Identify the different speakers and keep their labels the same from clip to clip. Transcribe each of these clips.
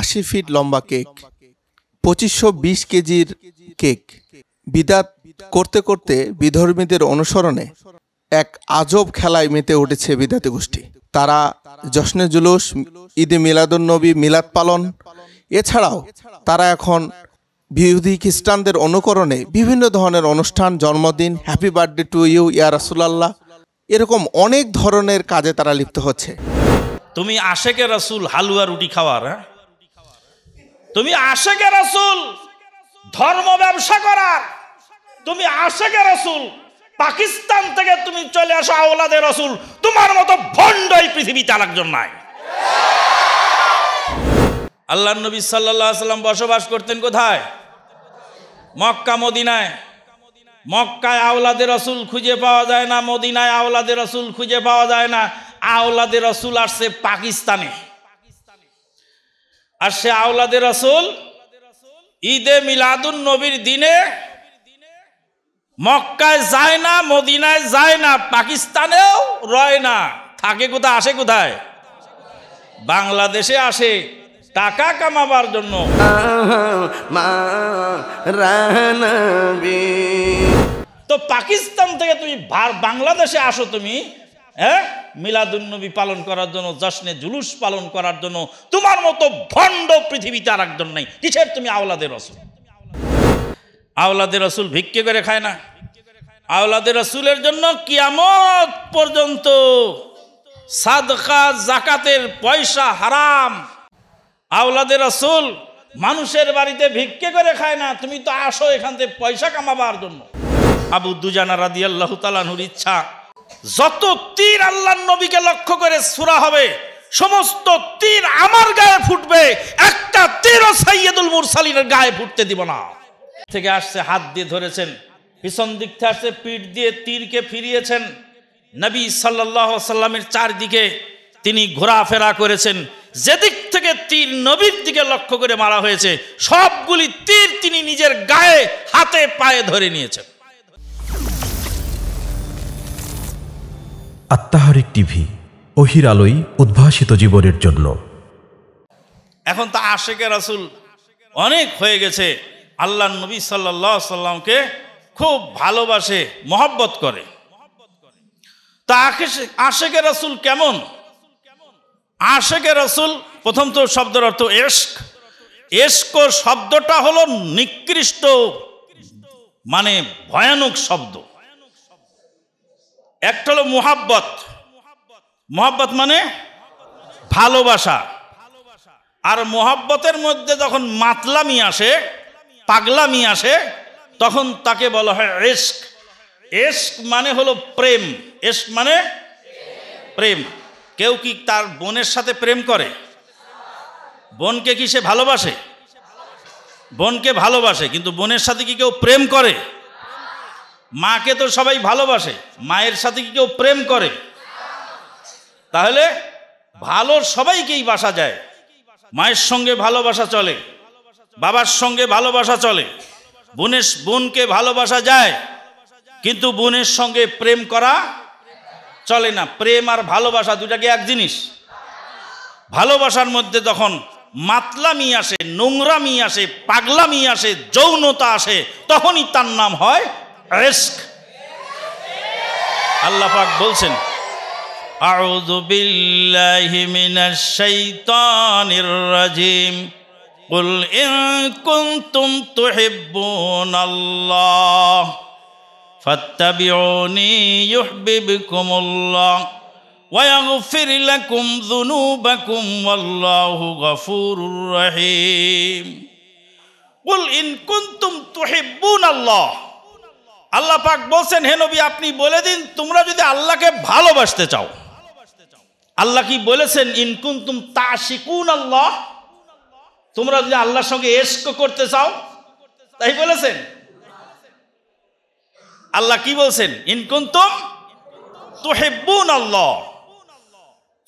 Speaker 1: আশি ফিট লম্বা কেক পঁচিশশো বিশ কেজির কেক বিদাত করতে করতে বিধর্মীদের অনুসরণে এক আজব খেলায় মেতে উঠেছে বিদাতি গোষ্ঠী তারা জশ্নে জুলুস ঈদে মিলাদুন্নবী মিলাদ পালন এছাড়াও তারা এখন বিহুদি খ্রিস্টানদের অনুকরণে বিভিন্ন ধরনের অনুষ্ঠান জন্মদিন হ্যাপি বার্থডে টু ইউ ইয়া রাসুলাল্লাহ এরকম অনেক ধরনের কাজে তারা লিপ্ত হচ্ছে তুমি আশেকে রাসুল হালুয়া রুটি খাওয়ার হ্যাঁ তুমি আশেকে রাসুল ধর্ম ব্যবসা করার তুমি আশেকে রাসুল পাকিস্তান থেকে তুমি চলে আসো আওলাদের রসুল তোমার মতো ভণ্ড এই পৃথিবীতে আর একজন নাই আল্লাহ নবী সাল্লাহ সাল্লাম বসবাস করতেন কোথায় মক্কা মদিনায় মক্কায় আওলাদের রসুল খুঁজে পাওয়া যায় না মদিনায় আওলাদে রসুল খুঁজে পাওয়া যায় না আওলাদের রসুল আসছে পাকিস্তানে আর সে আওলাদের রাসুল ঈদে মিলাদুন নবীর দিনে মক্কায় যায় না মদিনায় যায় না পাকিস্তানেও রয় না থাকে কোথায় আসে কোথায় বাংলাদেশে আসে টাকা কামাবার জন্য তো পাকিস্তান থেকে তুমি বাংলাদেশে আসো তুমি হ্যাঁ মিলাদুন্নবী পালন করার জন্য জশ্নে জুলুস পালন করার জন্য তোমার মতো ভণ্ড পৃথিবীতে আর একজন নাই কিসের তুমি আওলাদের রসুল আওলাদের রসুল ভিক্ষে করে খায় না আওলাদের রসুলের জন্য কিয়ামত পর্যন্ত সাদকা জাকাতের পয়সা হারাম আওলাদের রসুল মানুষের বাড়িতে ভিক্ষে করে খায় না তুমি তো আসো এখান থেকে পয়সা কামাবার জন্য আবু দুজানা রাদিয়াল্লাহ তালানুর ইচ্ছা যত তীর আল্লাহ নবীকে লক্ষ্য করে সুরা হবে সমস্ত তীর আমার গায়ে ফুটবে একটা তীরও সাইয়েদুল মুরসালিনের গায়ে ফুটতে দিব না থেকে আসছে হাত দিয়ে ধরেছেন পিছন দিক থেকে আসছে পিঠ দিয়ে তীরকে ফিরিয়েছেন নবী সাল্লাহ সাল্লামের চারদিকে তিনি ঘোরাফেরা করেছেন যেদিক থেকে তীর নবীর দিকে লক্ষ্য করে মারা হয়েছে সবগুলি তীর তিনি নিজের গায়ে হাতে পায়ে ধরে নিয়েছেন আত্মাহারিক টিভি অহির আলোয় উদ্ভাসিত জীবনের জন্য এখন তা আশেকের রাসুল অনেক হয়ে গেছে আল্লাহ নবী সাল্লাহ সাল্লামকে খুব ভালোবাসে মহব্বত করে তা আশেকের রাসুল কেমন আশেকের রাসুল প্রথম তো শব্দের অর্থ এস্ক এস্ক শব্দটা হলো নিকৃষ্ট মানে ভয়ানক শব্দ একটা হলো মোহাব্বত মোহাব্বত মানে ভালোবাসা আর মোহাব্বতের মধ্যে যখন মাতলামি আসে পাগলামি আসে তখন তাকে বলা হয় এস্ক এস্ক মানে হলো প্রেম এস্ক মানে প্রেম কেউ কি তার বোনের সাথে প্রেম করে বোনকে কি সে ভালোবাসে বোনকে ভালোবাসে কিন্তু বোনের সাথে কি কেউ প্রেম করে মাকে তো সবাই ভালোবাসে মায়ের সাথে কি কেউ প্রেম করে তাহলে ভালো সবাইকেই বাসা যায় মায়ের সঙ্গে ভালোবাসা চলে বাবার সঙ্গে ভালোবাসা চলে বোনের বোনকে ভালোবাসা যায় কিন্তু বোনের সঙ্গে প্রেম করা চলে না প্রেম আর ভালোবাসা দুটাকে এক জিনিস ভালোবাসার মধ্যে যখন মাতলামি আসে নোংরামি আসে পাগলামি আসে যৌনতা আসে তখনই তার নাম হয় عشق الله فاك بلسن أعوذ بالله من الشيطان الرجيم قل إن كنتم تحبون الله فاتبعوني يحببكم الله ويغفر لكم ذنوبكم والله غفور رحيم قل إن كنتم تحبون الله আল্লাহ পাক বলছেন হে নবী আপনি বলে দিন তোমরা যদি আল্লাহকে ভালোবাসতে চাও আল্লাহ কি বলেছেন তুম তা শিকুন আল্লাহ তোমরা যদি আল্লাহর সঙ্গে এস্ক করতে চাও তাই বলেছেন আল্লাহ কি বলছেন তুম তো হেব্বুন আল্লাহ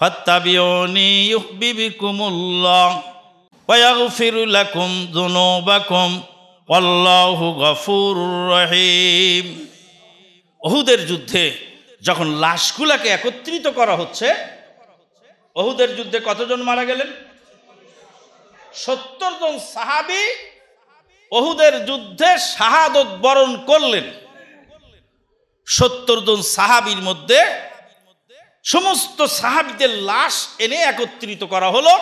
Speaker 1: ফাত্তাবিউনি ইউহবিবিকুমুল্লাহ ইয়াগফিরু লাকুম যুনুবাকুম আল্লাহু গফুর রহিম অহুদের যুদ্ধে যখন লাশগুলাকে একত্রিত করা হচ্ছে অহুদের যুদ্ধে কতজন মারা গেলেন সত্তর জন সাহাবি অহুদের যুদ্ধে শাহাদত বরণ করলেন সত্তর জন সাহাবির মধ্যে সমস্ত সাহাবিদের লাশ এনে একত্রিত করা হলো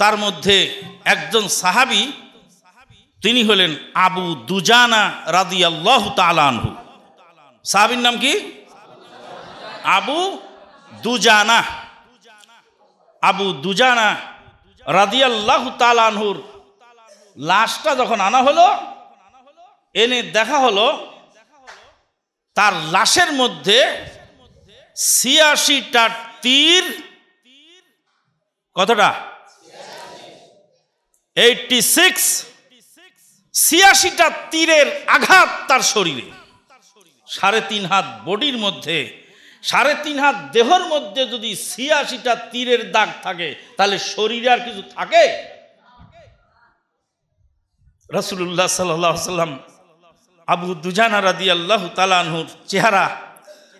Speaker 1: তার মধ্যে একজন সাহাবি তিনি হলেন আবু দুজানা রাদি আল্লাহ তালানহু সাহাবির নাম কি আবু দুজানা আবু দুজানা রাদি আল্লাহ তালানহুর লাশটা যখন আনা হলো এনে দেখা হলো তার লাশের মধ্যে ছিয়াশিটা তীর কতটা এইটটি সিক্স ছিয়াশিটা তীরের আঘাত তার শরীরে সাড়ে তিন হাত বডির মধ্যে সাড়ে তিন হাত দেহর মধ্যে যদি ছিয়াশিটা তীরের দাগ থাকে তাহলে শরীরে আর কিছু থাকে রসুল্লাহ সাল্লাম আবু দুজানা রাদি আল্লাহ তালানহুর চেহারা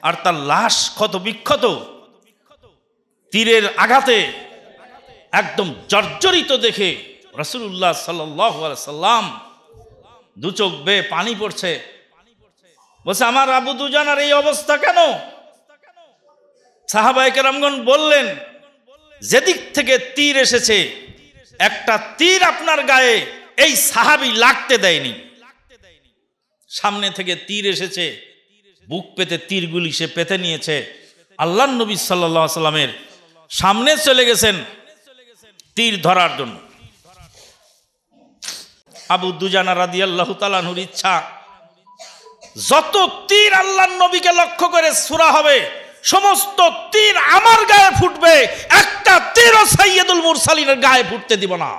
Speaker 1: আর তার লাশ ক্ষত বিক্ষত তীরের আঘাতে একদম জর্জরিত দেখে রসুল্লাহ সাল্লাহ সাল্লাম দু চোখ বেয়ে পানি পড়ছে বলছে আমার আবু আর এই অবস্থা কেন সাহাবাই রামগণ বললেন যেদিক থেকে তীর এসেছে একটা তীর আপনার গায়ে এই সাহাবি লাগতে দেয়নি সামনে থেকে তীর এসেছে বুক পেতে তীরগুলি সে পেতে নিয়েছে আল্লাহ নবী সাল্লা সাল্লামের সামনে চলে গেছেন তীর ধরার জন্য আবু দুজানা রাদি আল্লাহ ইচ্ছা যত তীর আল্লাহ নবীকে লক্ষ্য করে সুরা হবে সমস্ত তীর আমার গায়ে ফুটবে একটা তীর সাইয়েদুল মুরসালিনের গায়ে ফুটতে দিব না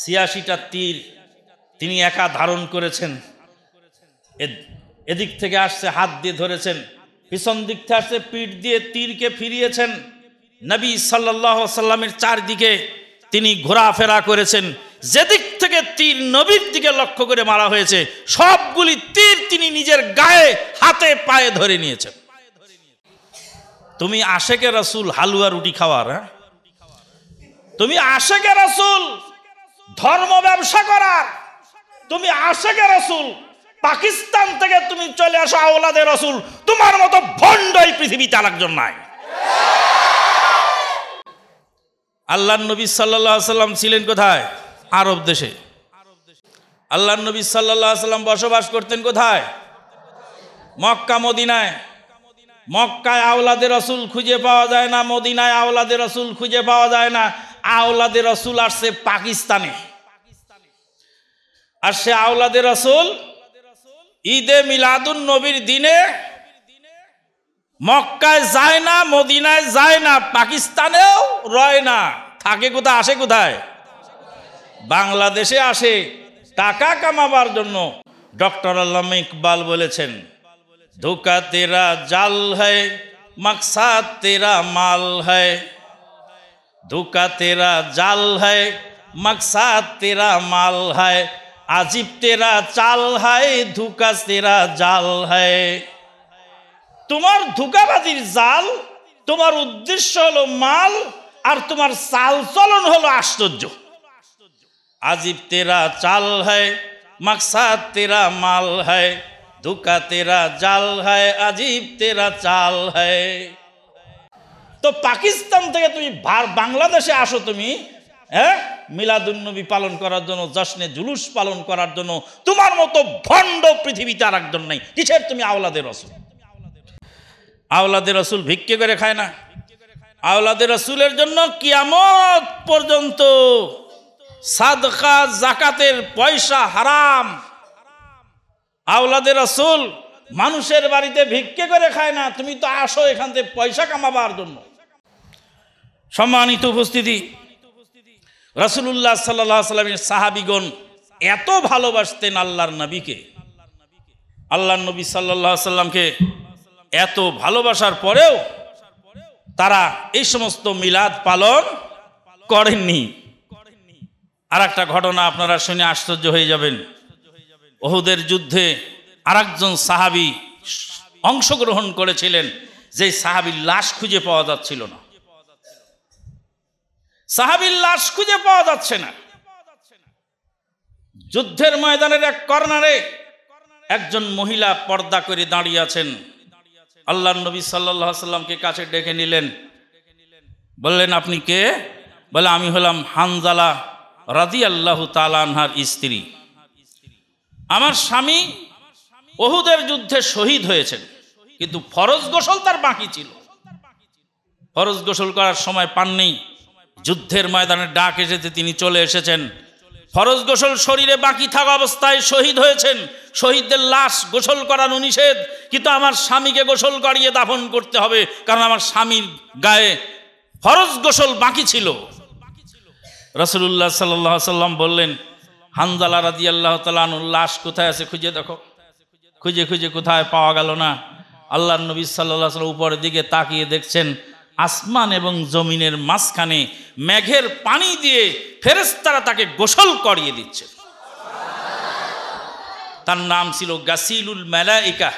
Speaker 1: ছিয়াশিটা তীর তিনি একা ধারণ করেছেন এদিক থেকে আসছে হাত দিয়ে ধরেছেন পিছন দিক থেকে আসছে পিঠ দিয়ে তীরকে ফিরিয়েছেন নবী সাল্লাহ সাল্লামের চারদিকে তিনি ঘোরাফেরা করেছেন যেদিক থেকে তীর নবীর দিকে লক্ষ্য করে মারা হয়েছে সবগুলি তীর তিনি নিজের গায়ে হাতে পায়ে ধরে নিয়েছেন তুমি আশেকে রাসুল হালুয়া রুটি খাওয়ার হ্যাঁ তুমি আশেকে রাসুল ধর্ম ব্যবসা করার তুমি আশেকে রাসুল পাকিস্তান থেকে তুমি চলে আসো আওলাদের রসুল তোমার মতো ভণ্ড এই পৃথিবীতে একজন নাই আল্লাহ নবী সাল্লাহ সাল্লাম ছিলেন কোথায় আরব দেশে আল্লাহ নবী সাল্লাহ সাল্লাম বসবাস করতেন কোথায় মক্কা মদিনায় মক্কায় আওলাদের রসুল খুঁজে পাওয়া যায় না মদিনায় আওলাদের রসুল খুঁজে পাওয়া যায় না আওলাদের রসুল আসছে পাকিস্তানে আর সে আওলাদের রসুল ঈদে মিলাদুন নবীর দিনে মক্কায় যায় না মদিনায় যায় না পাকিস্তানেও রয় না থাকে কোথায় আসে কোথায় বাংলাদেশে আসে টাকা কামাবার জন্য ডক্টর আল্লামা ইকবাল বলেছেন ধোকা তেরা জাল হয় মকসাদ তেরা মাল হয় ধোকা তেরা জাল হয় মকসাদ তেরা মাল হয় আজিব তেরা চাল হয় ধোকা তেরা জাল হয় তোমার ধোকাবাজির জাল তোমার উদ্দেশ্য হলো মাল আর তোমার চাল চলন হলো আশ্চর্য আজিব তেরা চাল হয় মাকসাদ তেরা মাল হয় ধোকা তেরা জাল হয় আজিব তেরা চাল হয় তো পাকিস্তান থেকে তুমি বাংলাদেশে আসো তুমি হ্যাঁ মিলাদুন্নবী পালন করার জন্য জশ্নে জুলুস পালন করার জন্য তোমার মতো ভণ্ড পৃথিবীতে আর একজন নাই কিসের তুমি আওলাদের অসুবিধা আওলাদের রসুল ভিক্ষে করে খায় না আওলাদের রসুলের জন্য কিয়ামত পর্যন্ত সাদকা জাকাতের পয়সা হারাম আওলাদের রসুল মানুষের বাড়িতে ভিক্ষে করে খায় না তুমি তো আসো এখান থেকে পয়সা কামাবার জন্য সম্মানিত উপস্থিতি রসুল্লাহ সাল্লামের সাহাবিগণ এত ভালোবাসতেন আল্লাহর নবীকে আল্লাহ নবী সাল্লাহ সাল্লামকে এত ভালোবাসার পরেও তারা এই সমস্ত মিলাদ পালন করেননি আর একটা ঘটনা আপনারা শুনে আশ্চর্য হয়ে যাবেন ওহুদের যুদ্ধে আর একজন সাহাবি অংশগ্রহণ করেছিলেন যে সাহাবির লাশ খুঁজে পাওয়া যাচ্ছিল না সাহাবির লাশ খুঁজে পাওয়া যাচ্ছে না যুদ্ধের ময়দানের এক কর্নারে একজন মহিলা পর্দা করে দাঁড়িয়ে আছেন আল্লাহ নবী সাল্লাহ সাল্লামকে কাছে ডেকে নিলেন বললেন আপনি কে বলে আমি হলাম হানজালা রাজি আল্লাহ তালানহার স্ত্রী আমার স্বামী বহুদের যুদ্ধে শহীদ হয়েছেন কিন্তু ফরজ গোসল তার বাকি ছিল ফরজ গোসল করার সময় পাননি যুদ্ধের ময়দানে ডাক এসেছে তিনি চলে এসেছেন ফরজ গোসল শরীরে বাকি থাকা অবস্থায় শহীদ হয়েছেন শহীদদের লাশ গোসল করানো নিষেধ কিন্তু আমার স্বামীকে গোসল করিয়ে দাফন করতে হবে কারণ আমার স্বামীর গায়ে ফরজ গোসল বাকি ছিল রসুল্লাহ সাল্লাহ সাল্লাম বললেন হানজালা রাজি আল্লাহ তালানুর লাশ কোথায় আছে খুঁজে দেখো খুঁজে খুঁজে কোথায় পাওয়া গেল না আল্লাহ নবী সাল্লাহ সাল্লাম উপরের দিকে তাকিয়ে দেখছেন আসমান এবং জমিনের মাঝখানে মেঘের পানি দিয়ে ফেরেস্তারা তাকে গোসল করিয়ে দিচ্ছে তার নাম ছিল গাসিলুল মেলাইকা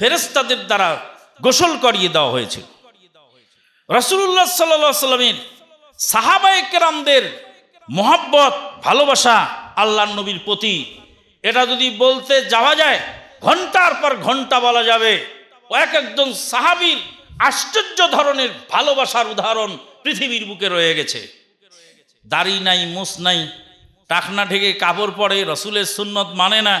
Speaker 1: ফেরেস্তাদের দ্বারা গোসল করিয়ে দেওয়া হয়েছে রসুল্লাহ সাল্লা সাল্লামের সাহাবায়কেরামদের মোহাব্বত ভালোবাসা আল্লাহ নবীর প্রতি এটা যদি বলতে যাওয়া যায় ঘন্টার পর ঘন্টা বলা যাবে এক একজন সাহাবির আশ্চর্য ধরনের ভালোবাসার উদাহরণ পৃথিবীর বুকে রয়ে গেছে দাড়ি নাই মুস নাই টাকনা ঢেকে কাপড় পরে রসুলের সুন্নত মানে না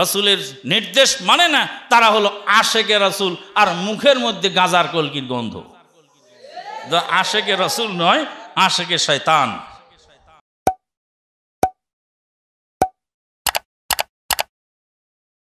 Speaker 1: রসুলের নির্দেশ মানে না তারা হলো আশেকে রসুল আর মুখের মধ্যে গাঁজার কলকির গন্ধ আশেকে রসুল নয় আশেকে শয়তান